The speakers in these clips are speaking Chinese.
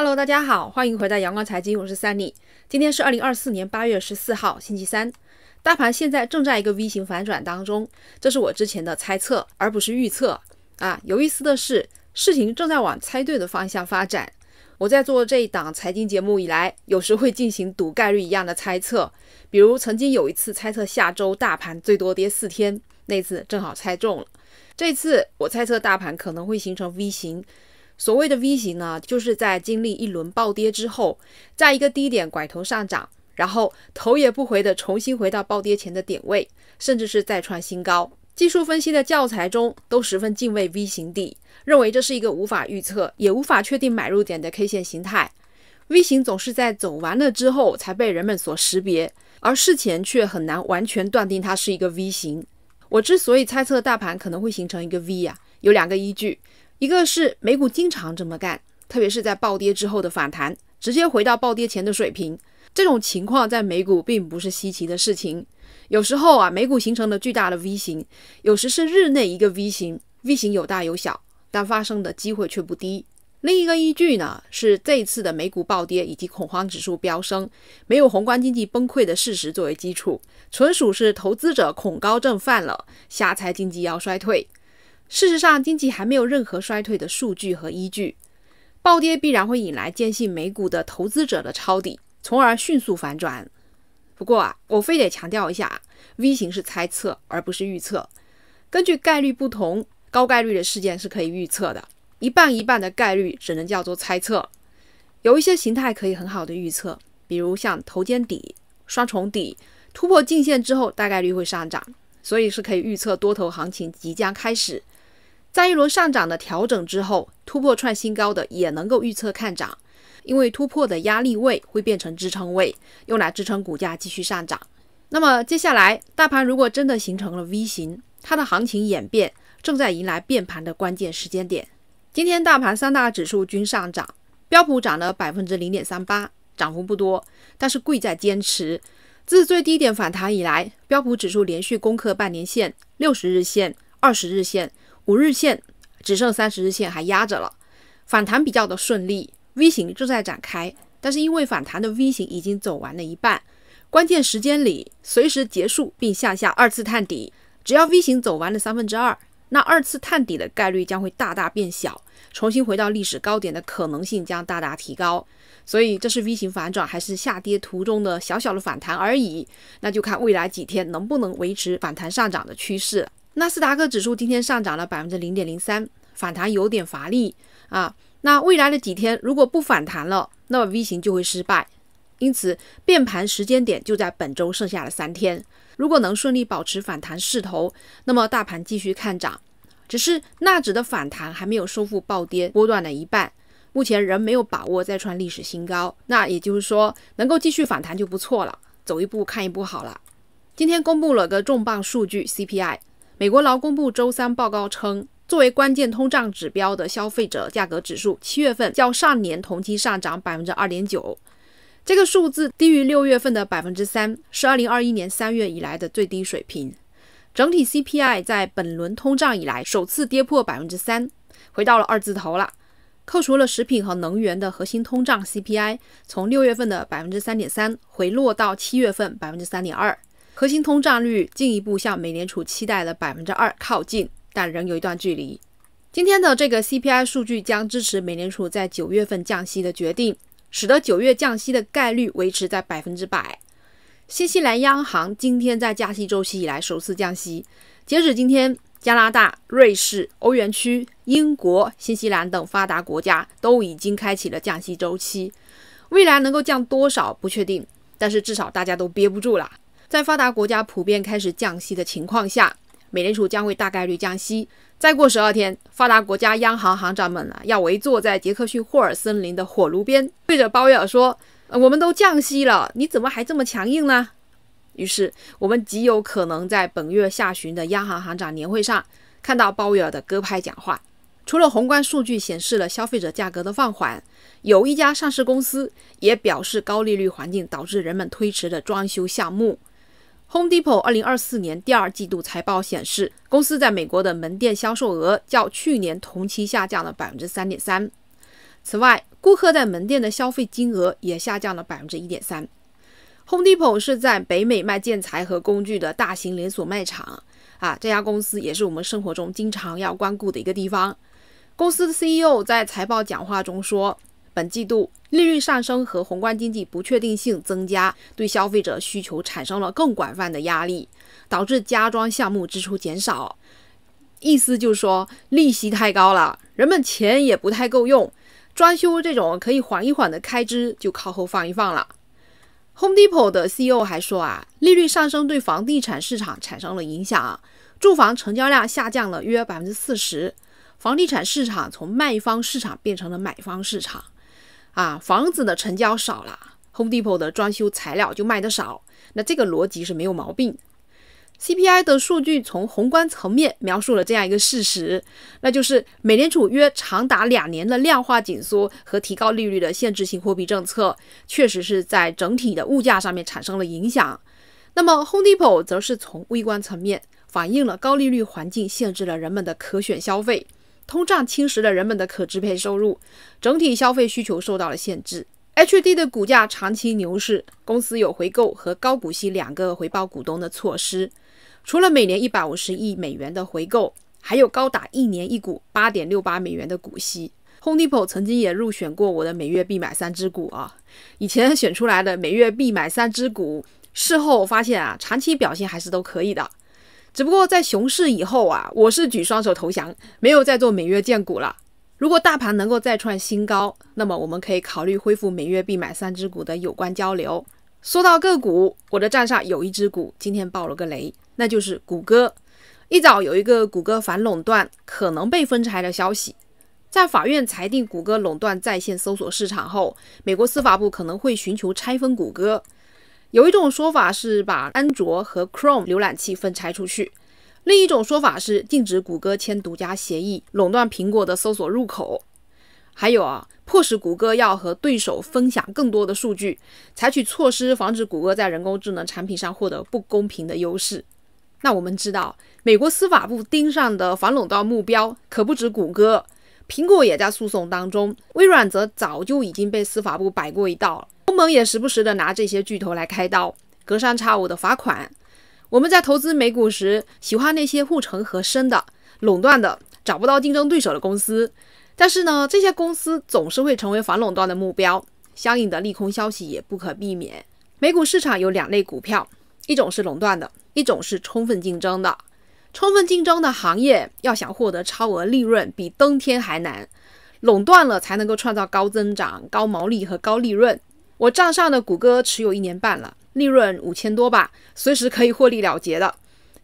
Hello，大家好，欢迎回到阳光财经，我是三 y 今天是二零二四年八月十四号，星期三。大盘现在正在一个 V 型反转当中，这是我之前的猜测，而不是预测啊。有意思的是，事情正在往猜对的方向发展。我在做这一档财经节目以来，有时会进行赌概率一样的猜测，比如曾经有一次猜测下周大盘最多跌四天，那次正好猜中了。这次我猜测大盘可能会形成 V 型。所谓的 V 型呢，就是在经历一轮暴跌之后，在一个低点拐头上涨，然后头也不回的重新回到暴跌前的点位，甚至是再创新高。技术分析的教材中都十分敬畏 V 型底，认为这是一个无法预测也无法确定买入点的 K 线形态。V 型总是在走完了之后才被人们所识别，而事前却很难完全断定它是一个 V 型。我之所以猜测大盘可能会形成一个 V 呀，有两个依据。一个是美股经常这么干，特别是在暴跌之后的反弹，直接回到暴跌前的水平。这种情况在美股并不是稀奇的事情。有时候啊，美股形成了巨大的 V 型，有时是日内一个 V 型，V 型有大有小，但发生的机会却不低。另一个依据呢，是这次的美股暴跌以及恐慌指数飙升，没有宏观经济崩溃的事实作为基础，纯属是投资者恐高症犯了，瞎猜经济要衰退。事实上，经济还没有任何衰退的数据和依据，暴跌必然会引来坚信美股的投资者的抄底，从而迅速反转。不过啊，我非得强调一下，V 型是猜测，而不是预测。根据概率不同，高概率的事件是可以预测的，一半一半的概率只能叫做猜测。有一些形态可以很好的预测，比如像头肩底、双重底突破颈线之后，大概率会上涨，所以是可以预测多头行情即将开始。在一轮上涨的调整之后，突破创新高的也能够预测看涨，因为突破的压力位会变成支撑位，用来支撑股价继续上涨。那么接下来，大盘如果真的形成了 V 型，它的行情演变正在迎来变盘的关键时间点。今天大盘三大指数均上涨，标普涨了百分之零点三八，涨幅不多，但是贵在坚持。自最低点反弹以来，标普指数连续攻克半年线、六十日线、二十日线。五日线只剩三十日线还压着了，反弹比较的顺利，V 型正在展开，但是因为反弹的 V 型已经走完了一半，关键时间里随时结束并向下二次探底，只要 V 型走完了三分之二，那二次探底的概率将会大大变小，重新回到历史高点的可能性将大大提高。所以这是 V 型反转还是下跌途中的小小的反弹而已，那就看未来几天能不能维持反弹上涨的趋势。纳斯达克指数今天上涨了百分之零点零三，反弹有点乏力啊。那未来的几天如果不反弹了，那么 V 型就会失败，因此变盘时间点就在本周剩下的三天。如果能顺利保持反弹势头，那么大盘继续看涨。只是纳指的反弹还没有收复暴跌波段的一半，目前仍没有把握再创历史新高。那也就是说，能够继续反弹就不错了，走一步看一步好了。今天公布了个重磅数据 CPI。美国劳工部周三报告称，作为关键通胀指标的消费者价格指数，七月份较上年同期上涨百分之二点九，这个数字低于六月份的百分之三，是二零二一年三月以来的最低水平。整体 CPI 在本轮通胀以来首次跌破百分之三，回到了二字头了。扣除了食品和能源的核心通胀 CPI，从六月份的百分之三点三回落到七月份百分之三点二。核心通胀率进一步向美联储期待的百分之二靠近，但仍有一段距离。今天的这个 CPI 数据将支持美联储在九月份降息的决定，使得九月降息的概率维持在百分之百。新西兰央行今天在加息周期以来首次降息。截止今天，加拿大、瑞士、欧元区、英国、新西兰等发达国家都已经开启了降息周期。未来能够降多少不确定，但是至少大家都憋不住了。在发达国家普遍开始降息的情况下，美联储将会大概率降息。再过十二天，发达国家央行行长们啊，要围坐在杰克逊霍尔森林的火炉边，对着鲍威尔说：“我们都降息了，你怎么还这么强硬呢？”于是，我们极有可能在本月下旬的央行行长年会上看到鲍威尔的割拍讲话。除了宏观数据显示了消费者价格的放缓，有一家上市公司也表示，高利率环境导致人们推迟了装修项目。Home Depot 二零二四年第二季度财报显示，公司在美国的门店销售额较去年同期下降了百分之三点三。此外，顾客在门店的消费金额也下降了百分之一点三。Home Depot 是在北美卖建材和工具的大型连锁卖场啊，这家公司也是我们生活中经常要光顾的一个地方。公司的 CEO 在财报讲话中说。本季度利率上升和宏观经济不确定性增加，对消费者需求产生了更广泛的压力，导致家装项目支出减少。意思就是说，利息太高了，人们钱也不太够用，装修这种可以缓一缓的开支就靠后放一放了。Home Depot 的 CEO 还说啊，利率上升对房地产市场产生了影响，住房成交量下降了约百分之四十，房地产市场从卖方市场变成了买方市场。啊，房子的成交少了，Home Depot 的装修材料就卖的少，那这个逻辑是没有毛病。CPI 的数据从宏观层面描述了这样一个事实，那就是美联储约长达两年的量化紧缩和提高利率的限制性货币政策，确实是在整体的物价上面产生了影响。那么 Home Depot 则是从微观层面反映了高利率环境限制了人们的可选消费。通胀侵蚀了人们的可支配收入，整体消费需求受到了限制。HD 的股价长期牛市，公司有回购和高股息两个回报股东的措施。除了每年一百五十亿美元的回购，还有高达一年一股八点六八美元的股息。Home Depot 曾经也入选过我的每月必买三只股啊，以前选出来的每月必买三只股，事后发现啊，长期表现还是都可以的。只不过在熊市以后啊，我是举双手投降，没有再做每月荐股了。如果大盘能够再创新高，那么我们可以考虑恢复每月必买三只股的有关交流。说到个股，我的站上有一只股今天爆了个雷，那就是谷歌。一早有一个谷歌反垄断可能被分拆的消息，在法院裁定谷歌垄断在线搜索市场后，美国司法部可能会寻求拆分谷歌。有一种说法是把安卓和 Chrome 浏览器分拆出去，另一种说法是禁止谷歌签独家协议，垄断苹果的搜索入口，还有啊，迫使谷歌要和对手分享更多的数据，采取措施防止谷歌在人工智能产品上获得不公平的优势。那我们知道，美国司法部盯上的反垄断目标可不止谷歌，苹果也在诉讼当中，微软则早就已经被司法部摆过一道了。盟也时不时的拿这些巨头来开刀，隔三差五的罚款。我们在投资美股时，喜欢那些护城河深的、垄断的、找不到竞争对手的公司。但是呢，这些公司总是会成为反垄断的目标，相应的利空消息也不可避免。美股市场有两类股票，一种是垄断的，一种是充分竞争的。充分竞争的行业要想获得超额利润，比登天还难。垄断了才能够创造高增长、高毛利和高利润。我账上的谷歌持有一年半了，利润五千多吧，随时可以获利了结的。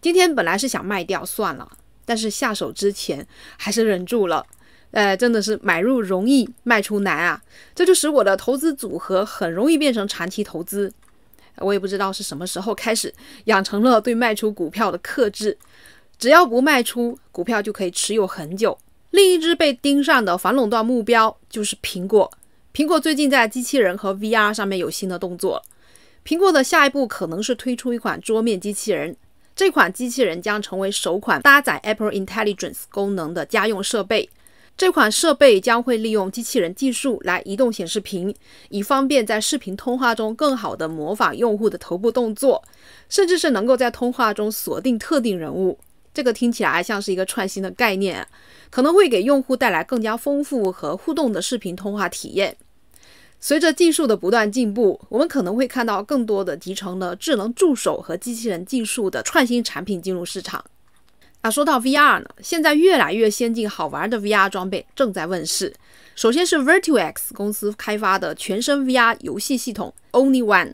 今天本来是想卖掉算了，但是下手之前还是忍住了。呃，真的是买入容易卖出难啊！这就使我的投资组合很容易变成长期投资。我也不知道是什么时候开始养成了对卖出股票的克制，只要不卖出股票就可以持有很久。另一只被盯上的反垄断目标就是苹果。苹果最近在机器人和 VR 上面有新的动作。苹果的下一步可能是推出一款桌面机器人。这款机器人将成为首款搭载 Apple Intelligence 功能的家用设备。这款设备将会利用机器人技术来移动显示屏，以方便在视频通话中更好地模仿用户的头部动作，甚至是能够在通话中锁定特定人物。这个听起来像是一个创新的概念，可能会给用户带来更加丰富和互动的视频通话体验。随着技术的不断进步，我们可能会看到更多的集成了智能助手和机器人技术的创新产品进入市场。那说到 VR 呢，现在越来越先进好玩的 VR 装备正在问世。首先是 Vertuex 公司开发的全身 VR 游戏系统 Only One，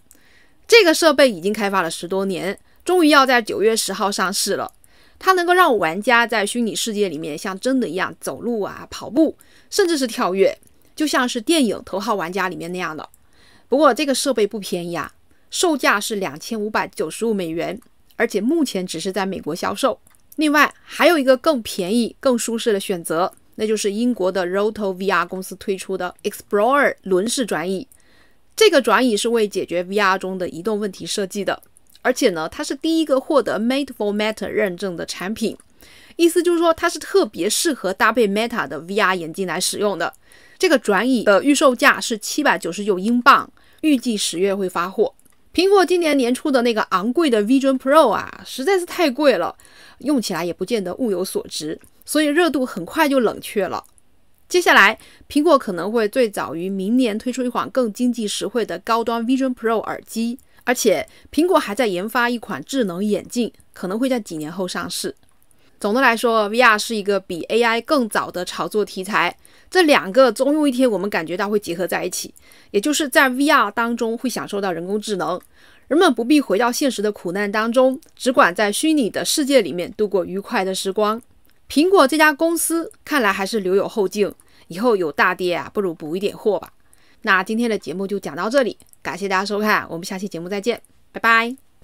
这个设备已经开发了十多年，终于要在九月十号上市了。它能够让玩家在虚拟世界里面像真的一样走路啊、跑步，甚至是跳跃。就像是电影《头号玩家》里面那样的，不过这个设备不便宜啊，售价是两千五百九十五美元，而且目前只是在美国销售。另外，还有一个更便宜、更舒适的选择，那就是英国的 Roto VR 公司推出的 Explorer 轮式转椅。这个转椅是为解决 VR 中的移动问题设计的，而且呢，它是第一个获得 Made for Meta 认证的产品，意思就是说它是特别适合搭配 Meta 的 VR 眼镜来使用的。这个转椅的预售价是七百九十九英镑，预计十月会发货。苹果今年年初的那个昂贵的 Vision Pro 啊，实在是太贵了，用起来也不见得物有所值，所以热度很快就冷却了。接下来，苹果可能会最早于明年推出一款更经济实惠的高端 Vision Pro 耳机，而且苹果还在研发一款智能眼镜，可能会在几年后上市。总的来说，VR 是一个比 AI 更早的炒作题材。这两个总有一天我们感觉到会结合在一起，也就是在 VR 当中会享受到人工智能，人们不必回到现实的苦难当中，只管在虚拟的世界里面度过愉快的时光。苹果这家公司看来还是留有后劲，以后有大跌啊，不如补一点货吧。那今天的节目就讲到这里，感谢大家收看，我们下期节目再见，拜拜。